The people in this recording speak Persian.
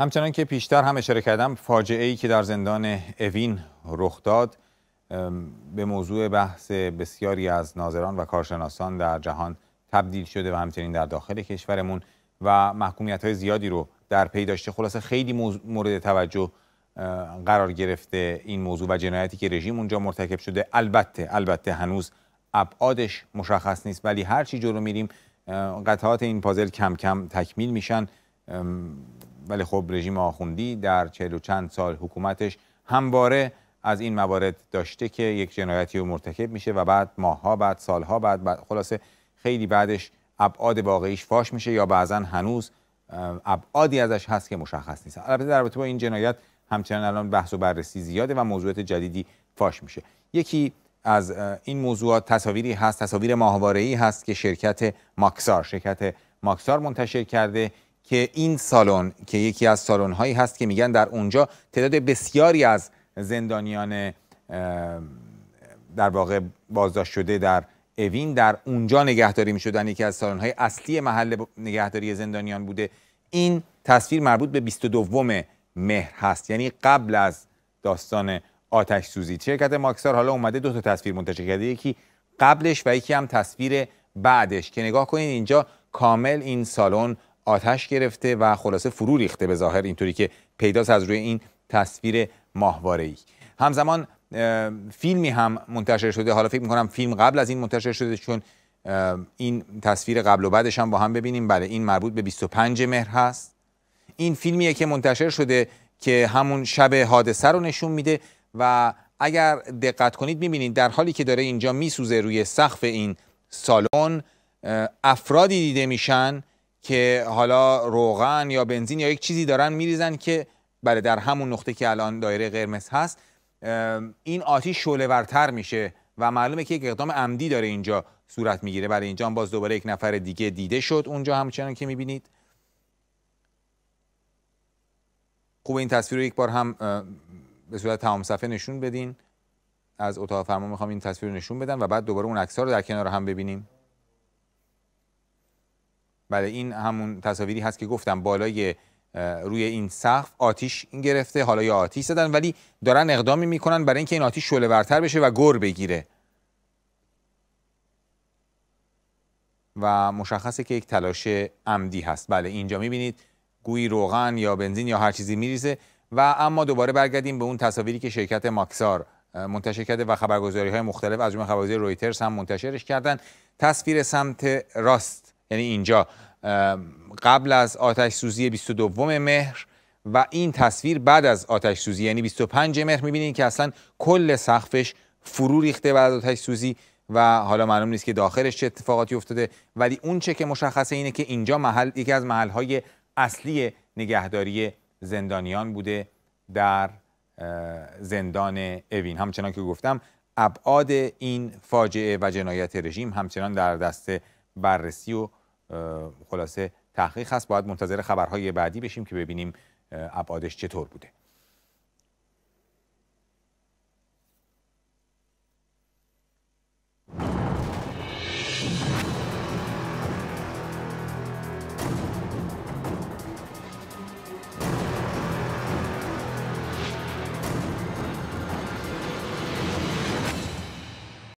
همچنان که پیشتر هم اشاره کردم فاجعه ای که در زندان اوین رخ داد به موضوع بحث بسیاری از ناظران و کارشناسان در جهان تبدیل شده و همچنین در داخل کشورمون و محکومیت های زیادی رو در پی داشته خلاصه خیلی مورد توجه قرار گرفته این موضوع و جنایتی که رژیم اونجا مرتکب شده البته البته هنوز ابعادش مشخص نیست ولی هر چی جلو میریم قطعات این پازل کم کم تکمیل میشن ولی خب رژیم آخوندی در چهل و چند سال حکومتش همواره از این موارد داشته که یک جنایتی رو مرتکب میشه و بعد ماهها بعد سالها بعد, بعد خلاصه خیلی بعدش ابعاد واقعیش فاش میشه یا بعضا هنوز ابعادی ازش هست که مشخص نیست البته در رابطه با این جنایت همچنان الان بحث و بررسی زیاده و موضوعات جدیدی فاش میشه یکی از این موضوعات تصاویری هست تصاویر ماهواره ای هست که شرکت ماکسار شرکت ماکسار منتشر کرده که این سالن که یکی از سالن هایی هست که میگن در اونجا تعداد بسیاری از زندانیان در واقع بازداشت شده در اوین در اونجا نگهداری می یکی از سالن های اصلی محل نگهداری زندانیان بوده این تصویر مربوط به 22 مهر هست یعنی قبل از داستان آتش سوزی شرکت ماکسار حالا اومده دو تا تصویر منتشر کرده یکی قبلش و یکی هم تصویر بعدش که نگاه کنید اینجا کامل این سالن آتش گرفته و خلاصه فرو ریخته به ظاهر اینطوری که پیداست از روی این تصویر ای. همزمان فیلمی هم منتشر شده حالا فکر میکنم فیلم قبل از این منتشر شده چون این تصویر قبل و بعدش هم با هم ببینیم بله این مربوط به 25 مهر هست این فیلمیه که منتشر شده که همون شب حادثه رو نشون میده و اگر دقت کنید میبینید در حالی که داره اینجا میسوزه روی سقف این سالن افرادی دیده میشن که حالا روغن یا بنزین یا یک چیزی دارن میریزن که بله در همون نقطه که الان دایره قرمز هست این آتیش شعله میشه و معلومه که یک اقدام عمدی داره اینجا صورت میگیره برای بله، اینجا باز دوباره یک نفر دیگه دیده شد اونجا همچنان که میبینید خوب این تصویر رو یک بار هم به صورت تمام صفحه نشون بدین از اتاق فرمان میخوام این تصویر رو نشون بدم و بعد دوباره اون عکس‌ها رو در کنار هم ببینیم بله این همون تصاویری هست که گفتم بالای روی این سقف آتیش گرفته حالا یا آتیش زدن ولی دارن اقدامی میکنن برای اینکه این آتیش شعله ورتر بشه و گر بگیره و مشخصه که یک تلاش عمدی هست بله اینجا میبینید گویی روغن یا بنزین یا هر چیزی میریزه و اما دوباره برگردیم به اون تصاویری که شرکت ماکسار منتشر کرده و خبرگزاری های مختلف از جمله خبرگزاری رویترز هم منتشرش کردن تصویر سمت راست یعنی اینجا قبل از آتش سوزی 22 مهر و این تصویر بعد از آتش سوزی یعنی 25 مهر میبینید که اصلا کل سقفش فرو ریخته بعد آتش سوزی و حالا معلوم نیست که داخلش چه اتفاقاتی افتاده ولی اون چه که مشخصه اینه که اینجا محل یکی از محلهای اصلی نگهداری زندانیان بوده در زندان اوین همچنان که گفتم ابعاد این فاجعه و جنایت رژیم همچنان در دست بررسی و خلاصه تحقیق هست باید منتظر خبرهای بعدی بشیم که ببینیم ابعادش چطور بوده